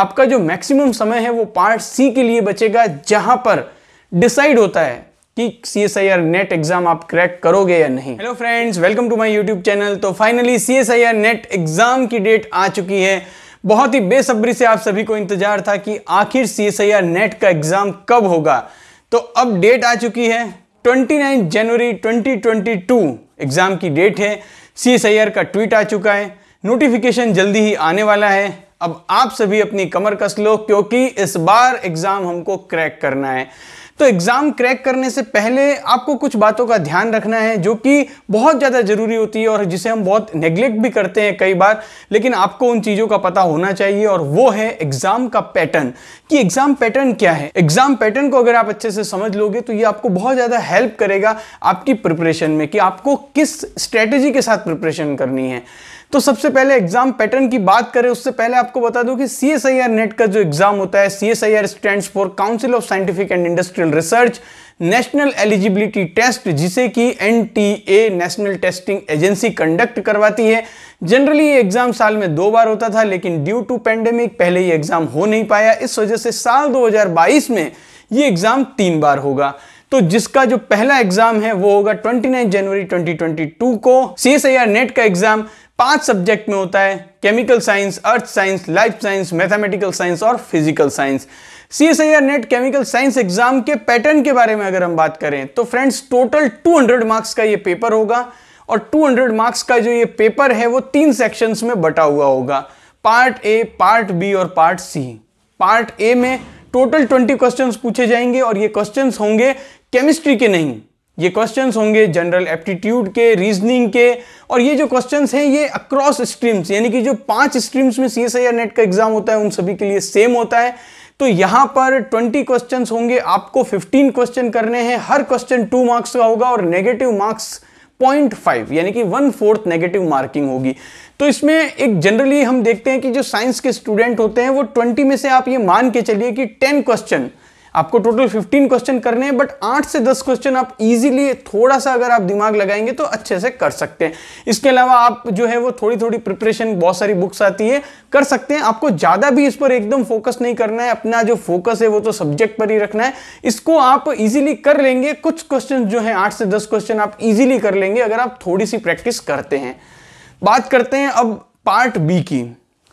आपका जो मैक्सिमम समय है वो पार्ट सी के लिए बचेगा जहां पर डिसाइड होता है कि C S I R NET exam आप क्रैक करोगे या नहीं hello friends welcome to my YouTube channel तो finally C S I R NET exam की डेट आ चुकी है बहुत ही बेसब्री से आप सभी को इंतजार था कि आखिर C S I R NET का एग्जाम कब होगा तो अब डेट आ चुकी है 29 जनवरी 2022 एग्जाम की डेट है सी एस आई आर का ट्वीट आ चुका है नोटिफिकेशन जल्दी ही आने वाला है अब आप सभी अपनी कमर कस लो क्योंकि इस बार एग्जाम हमको क्रैक करना है तो एग्जाम क्रैक करने से पहले आपको कुछ बातों का ध्यान रखना है जो कि बहुत ज़्यादा जरूरी होती है और जिसे हम बहुत नेग्लेक्ट भी करते हैं कई बार लेकिन आपको उन चीज़ों का पता होना चाहिए और वो है एग्जाम का पैटर्न कि एग्जाम पैटर्न क्या है एग्जाम पैटर्न को अगर आप अच्छे से समझ लोगे तो ये आपको बहुत ज़्यादा हेल्प करेगा आपकी प्रिपरेशन में कि आपको किस स्ट्रेटेजी के साथ प्रिपरेशन करनी है तो सबसे पहले एग्जाम पैटर्न की बात करें उससे पहले आपको बता दूं कि सी नेट का जो एग्जाम होता है C stands for council of scientific and industrial research national eligibility test जिसे कि an national testing agency conduct करवाती है जनरली ये एग्जाम साल में दो बार होता था लेकिन ड्यू टू पेंडेमिक पहले ये एग्जाम हो नहीं पाया इस वजह से साल 2022 में ये एग्जाम तीन बार होगा तो जिसका जो पहला एग्जाम है वो होगा 29 जनवरी 2022 को सी नेट का एग्जाम पांच सब्जेक्ट में होता है chemical science earth science life science mathematical science और physical science C S I R NET chemical science exam के पैटर्न के बारे में अगर हम बात करें तो फ्रेंड्स टोटल 200 मार्क्स का ये पेपर होगा और 200 मार्क्स का जो ये पेपर है वो तीन सेक्शंस में बटा हुआ होगा पार्ट ए पार्ट बी और पार्ट सी पार्ट ए में टोटल 20 क्वेश्चंस पूछे जाएंगे और ये क्वेश्चंस होंगे केमिस्ट्री के नहीं ये क्वेश्चंस होंगे जनरल एप्टीट्यूड के रीजनिंग के और ये जो क्वेश्चंस हैं ये अक्रॉस स्ट्रीम्स यानी कि जो पांच स्ट्रीम्स में C S I R NET का एग्जाम होता है उन सभी के लिए सेम होता है तो यहाँ पर 20 क्वेश्चंस होंगे आपको 15 क्वेश्चन करने हैं हर क्वेश्चन टू मार्क्स का होगा और नेगेटिव मार्क्स पॉइंट फाइव यानी कि वन फोर्थ नेगेटिव मार्किंग होगी तो इसमें एक जनरली हम देखते हैं कि जो साइंस के स्टूडेंट होते हैं वो ट्वेंटी में से आप ये मान के चलिए कि टेन क्वेश्चन आपको टोटल 15 क्वेश्चन करने हैं बट 8 से 10 क्वेश्चन आप इजीली थोड़ा सा अगर आप दिमाग लगाएंगे तो अच्छे से कर सकते हैं इसके अलावा आप जो है वो थोड़ी थोड़ी प्रिपरेशन बहुत सारी बुक्स आती है कर सकते हैं आपको ज़्यादा भी इस पर एकदम फोकस नहीं करना है अपना जो फोकस है वो तो सब्जेक्ट पर ही रखना है इसको आप इजिली कर लेंगे कुछ क्वेश्चन जो है आठ से दस क्वेश्चन आप इजीली कर लेंगे अगर आप थोड़ी सी प्रैक्टिस करते हैं बात करते हैं अब पार्ट बी की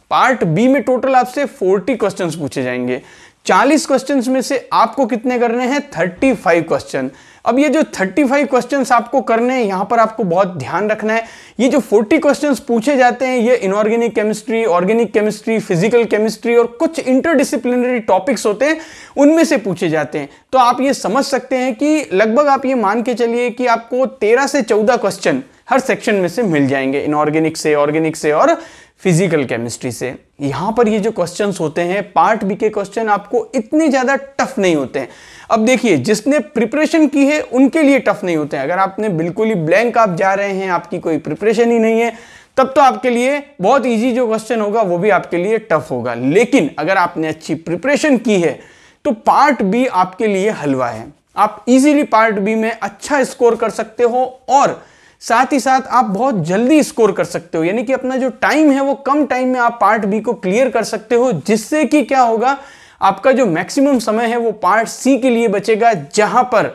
पार्ट बी में टोटल आपसे 40 क्वेश्चंस पूछे जाएंगे 40 क्वेश्चंस में से आपको कितने करने हैं 35 क्वेश्चन अब ये जो 35 क्वेश्चंस आपको करने हैं यहाँ पर आपको बहुत ध्यान रखना है ये जो 40 क्वेश्चंस पूछे जाते हैं ये inorganic chemistry organic chemistry physical chemistry और कुछ इंटरडिसिप्लिनरी टॉपिक्स होते हैं उनमें से पूछे जाते हैं तो आप ये समझ सकते हैं कि लगभग आप ये मान के चलिए कि आपको तेरह से चौदह क्वेश्चन हर सेक्शन में से मिल जाएंगे इनऑर्गेनिक से ऑर्गेनिक से और फिजिकल केमिस्ट्री से यहां पर ये जो क्वेश्चंस होते हैं पार्ट बी के क्वेश्चन आपको इतने ज़्यादा टफ नहीं होते हैं अब देखिए जिसने प्रिपरेशन की है उनके लिए टफ नहीं होते हैं अगर आपने बिल्कुल ही ब्लैंक आप जा रहे हैं आपकी कोई प्रिपरेशन ही नहीं है तब तो आपके लिए बहुत ईजी जो क्वेश्चन होगा वो भी आपके लिए टफ होगा लेकिन अगर आपने अच्छी प्रिपरेशन की है तो पार्ट बी आपके लिए हलवा है आप इजीली पार्ट बी में अच्छा स्कोर कर सकते हो और साथ ही साथ आप बहुत जल्दी स्कोर कर सकते हो यानी कि अपना जो टाइम है वो कम टाइम में आप पार्ट बी को क्लियर कर सकते हो जिससे कि क्या होगा आपका जो मैक्सिमम समय है वो पार्ट सी के लिए बचेगा जहां पर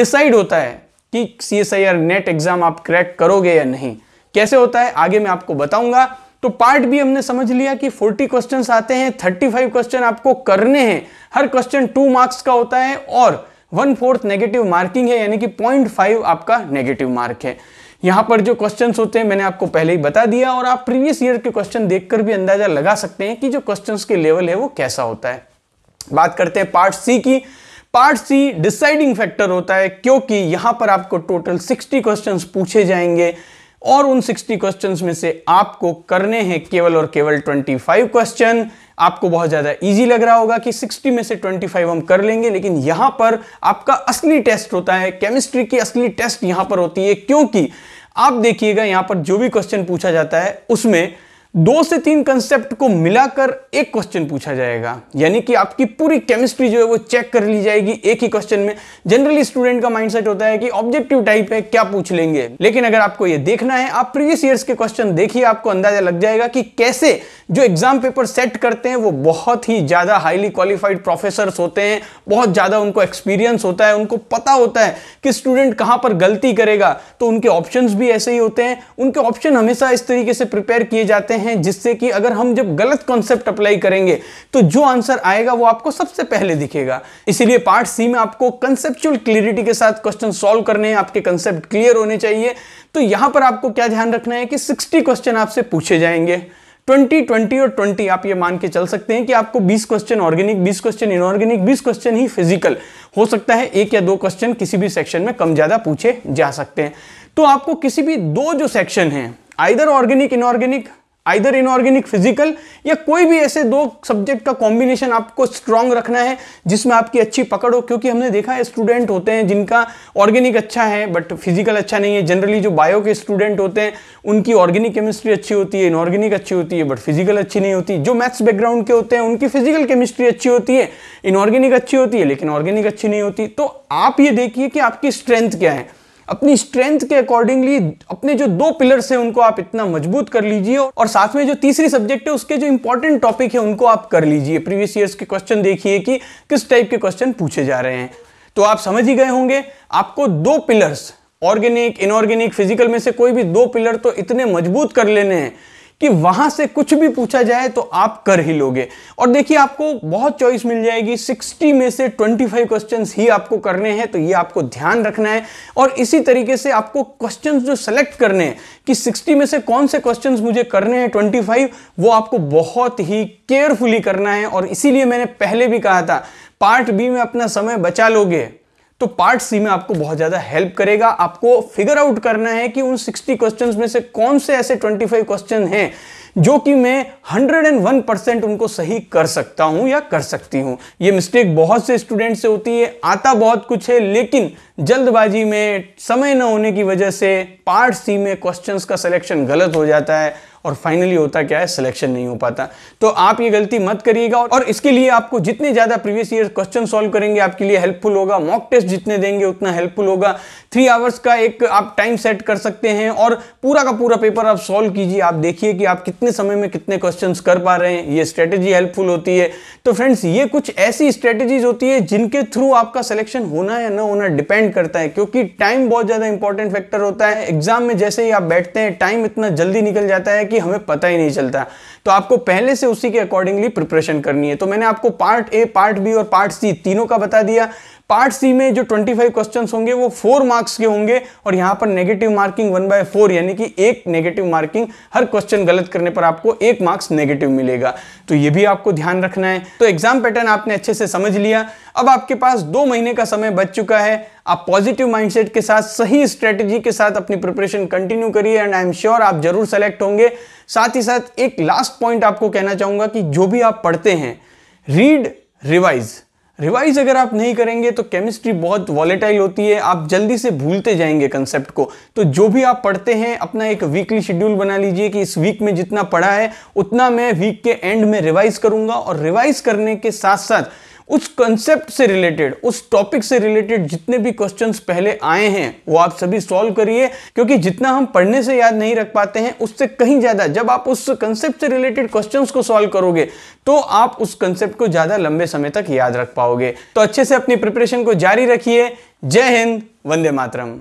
डिसाइड होता है कि C S I R NET exam आप क्रैक करोगे या नहीं कैसे होता है आगे मैं आपको बताऊंगा तो पार्ट बी हमने समझ लिया कि 40 क्वेश्चन आते हैं 35 क्वेश्चन आपको करने हैं हर क्वेश्चन टू मार्क्स का होता है और वन फोर्थ नेगेटिव मार्किंग है यानी कि पॉइंट फाइव आपका नेगेटिव मार्क है यहाँ पर जो क्वेश्चन होते हैं मैंने आपको पहले ही बता दिया और आप प्रीवियस ईयर के क्वेश्चन देखकर भी अंदाजा लगा सकते हैं कि जो क्वेश्चन के लेवल है वो कैसा होता है बात करते हैं पार्ट सी की पार्ट सी डिसाइडिंग फैक्टर होता है क्योंकि यहां पर आपको टोटल 60 क्वेश्चंस पूछे जाएंगे और उन 60 क्वेश्चंस में से आपको करने हैं केवल और केवल 25 क्वेश्चन आपको बहुत ज़्यादा इजी लग रहा होगा कि 60 में से 25 हम कर लेंगे लेकिन यहां पर आपका असली टेस्ट होता है केमिस्ट्री की असली टेस्ट यहां पर होती है क्योंकि आप देखिएगा यहां पर जो भी क्वेश्चन पूछा जाता है उसमें दो से तीन कंसेप्ट को मिलाकर एक क्वेश्चन पूछा जाएगा यानी कि आपकी पूरी केमिस्ट्री जो है वो चेक कर ली जाएगी एक ही क्वेश्चन में जनरली स्टूडेंट का माइंडसेट होता है कि ऑब्जेक्टिव टाइप है क्या पूछ लेंगे लेकिन अगर आपको ये देखना है आप प्रीवियस ईयर्स के क्वेश्चन देखिए आपको अंदाजा लग जाएगा कि कैसे जो एग्जाम पेपर सेट करते हैं वो बहुत ही ज्यादा हाईली क्वालिफाइड प्रोफेसर होते हैं बहुत ज्यादा उनको एक्सपीरियंस होता है उनको पता होता है कि स्टूडेंट कहां पर गलती करेगा तो उनके ऑप्शन भी ऐसे ही होते हैं उनके ऑप्शन हमेशा इस तरीके से प्रिपेयर किए जाते हैं हैं जिससे कि अगर हम जब गलत कॉन्सेप्ट अप्लाई करेंगे तो जो आंसर आएगा वो आपको सबसे पहले दिखेगा इसीलिए पार्ट सी में आपको कंसेप्चुअल क्लियरिटी के साथ क्वेश्चन सॉल्व करने हैं आपके कंसेप्ट क्लियर होने चाहिए तो यहां पर आपको क्या ध्यान रखना है कि सिक्सटी क्वेश्चन आपसे पूछे जाएंगे 20, 20 और 20 आप ये मान के चल सकते हैं कि आपको 20 question organic 20 question inorganic 20 question ही फिजिकल हो सकता है एक या दो क्वेश्चन किसी भी सेक्शन में कम ज्यादा पूछे जा सकते हैं तो आपको किसी भी दो जो सेक्शन हैं either organic inorganic either inorganic physical या कोई भी ऐसे दो सब्जेक्ट का कॉम्बिनेशन आपको स्ट्रांग रखना है जिसमें आपकी अच्छी पकड़ हो क्योंकि हमने देखा है स्टूडेंट होते हैं जिनका ऑर्गेनिक अच्छा है बट फिजिकल अच्छा नहीं है जनरली जो बायो के स्टूडेंट होते हैं उनकी ऑर्गेनिक केमिस्ट्री अच्छी होती है इनऑर्गेनिक अच्छी होती है बट फिजिकल अच्छी नहीं होती जो मैथ्स बैकग्राउंड के होते हैं उनकी फिजिकल केमिस्ट्री अच्छी होती है इनऑर्गेनिक अच्छी होती है लेकिन ऑर्गेनिक अच्छी नहीं होती तो आप ये देखिए कि आपकी स्ट्रेंथ क्या है अपनी स्ट्रेंथ के अकॉर्डिंगली अपने जो दो पिलर्स हैं उनको आप इतना मजबूत कर लीजिए और साथ में जो तीसरी सब्जेक्ट है उसके जो इंपॉर्टेंट टॉपिक है उनको आप कर लीजिए प्रीवियस ईयर्स के क्वेश्चन देखिए कि किस टाइप के क्वेश्चन पूछे जा रहे हैं तो आप समझ ही गए होंगे आपको दो पिलर्स ऑर्गेनिक इनऑर्गेनिक फिजिकल में से कोई भी दो पिलर तो इतने मजबूत कर लेने हैं कि वहां से कुछ भी पूछा जाए तो आप कर ही लोगे और देखिए आपको बहुत चॉइस मिल जाएगी 60 में से 25 क्वेश्चंस ही आपको करने हैं तो ये आपको ध्यान रखना है और इसी तरीके से आपको क्वेश्चंस जो सेलेक्ट करने हैं कि 60 में से कौन से क्वेश्चन मुझे करने हैं 25 वो आपको बहुत ही केयरफुली करना है और इसीलिए मैंने पहले भी कहा था पार्ट बी में अपना समय बचा लोगे तो पार्ट सी में आपको बहुत ज़्यादा हेल्प करेगा आपको फिगर आउट करना है कि उन 60 क्वेश्चंस में से कौन से ऐसे 25 क्वेश्चन हैं जो कि मैं 101 परसेंट उनको सही कर सकता हूं या कर सकती हूं ये मिस्टेक बहुत से स्टूडेंट से होती है आता बहुत कुछ है लेकिन जल्दबाजी में समय न होने की वजह से पार्ट सी में क्वेश्चंस का सिलेक्शन गलत हो जाता है और फाइनली होता क्या है सिलेक्शन नहीं हो पाता तो आप ये गलती मत करिएगा और इसके लिए आपको जितने ज़्यादा प्रीवियस ईयर क्वेश्चन सॉल्व करेंगे आपके लिए हेल्पफुल होगा मॉक टेस्ट जितने देंगे उतना हेल्पफुल होगा थ्री आवर्स का एक आप टाइम सेट कर सकते हैं और पूरा का पूरा पेपर आप सॉल्व कीजिए आप देखिए कि आप कितने समय में कितने क्वेश्चन कर पा रहे हैं ये स्ट्रेटेजी हेल्पफुल होती है तो फ्रेंड्स ये कुछ ऐसी स्ट्रेटेजीज होती है जिनके थ्रू आपका सिलेक्शन होना या ना होना डिपेंड करता है क्योंकि टाइम बहुत ज़्यादा इंपॉर्टेंट फैक्टर होता है एग्जाम में जैसे ही आप बैठते हैं टाइम इतना जल्दी निकल जाता है कि हमें पता ही नहीं चलता तो आपको पहले से उसी के अकॉर्डिंगली प्रिपरेशन करनी है तो मैंने आपको पार्ट ए पार्ट बी और पार्ट सी तीनों का बता दिया पार्ट सी में जो 25 क्वेश्चन होंगे वो फोर मार्क्स के होंगे और यहाँ पर negative marking one by four यानी कि एक नेगेटिव मार्किंग हर क्वेश्चन गलत करने पर आपको एक मार्क्स नेगेटिव मिलेगा तो ये भी आपको ध्यान रखना है तो एग्जाम पैटर्न आपने अच्छे से समझ लिया अब आपके पास दो महीने का समय बच चुका है आप पॉजिटिव माइंडसेट के साथ सही स्ट्रेटेजी के साथ अपनी प्रिपरेशन कंटिन्यू करिए एंड आई एम श्योर आप जरूर सेलेक्ट होंगे साथ ही साथ एक लास्ट पॉइंट आपको कहना चाहूंगा कि जो भी आप पढ़ते हैं रीड रिवाइज रिवाइज अगर आप नहीं करेंगे तो केमिस्ट्री बहुत वॉलेटाइल होती है आप जल्दी से भूलते जाएंगे कंसेप्ट को तो जो भी आप पढ़ते हैं अपना एक वीकली शेड्यूल बना लीजिए कि इस वीक में जितना पढ़ा है उतना मैं वीक के एंड में रिवाइज करूंगा और रिवाइज करने के साथ साथ उस कंसेप्ट से रिलेटेड उस टॉपिक से रिलेटेड जितने भी क्वेश्चन पहले आए हैं वो आप सभी सॉल्व करिए क्योंकि जितना हम पढ़ने से याद नहीं रख पाते हैं उससे कहीं ज़्यादा जब आप उस कंसेप्ट से रिलेटेड क्वेश्चन को सॉल्व करोगे तो आप उस कंसेप्ट को ज़्यादा लंबे समय तक याद रख पाओगे तो अच्छे से अपनी प्रिपरेशन को जारी रखिए जय हिंद वंदे मातरम